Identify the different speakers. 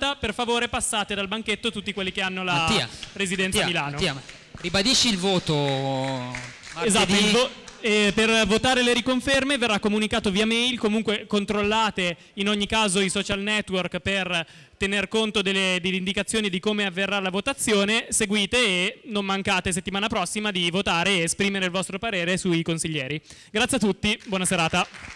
Speaker 1: Motta, per favore passate dal banchetto tutti quelli che hanno la Mattia, residenza Mattia, a Milano. Mattia, ribadisci il voto. Martedì.
Speaker 2: Esatto, il vo
Speaker 1: eh, per votare le riconferme verrà comunicato via mail, comunque controllate in ogni caso i social network per tener conto delle, delle, indicazioni di come avverrà la votazione, seguite e non mancate settimana prossima di votare e esprimere il vostro parere sui consiglieri. Grazie a tutti, buona serata.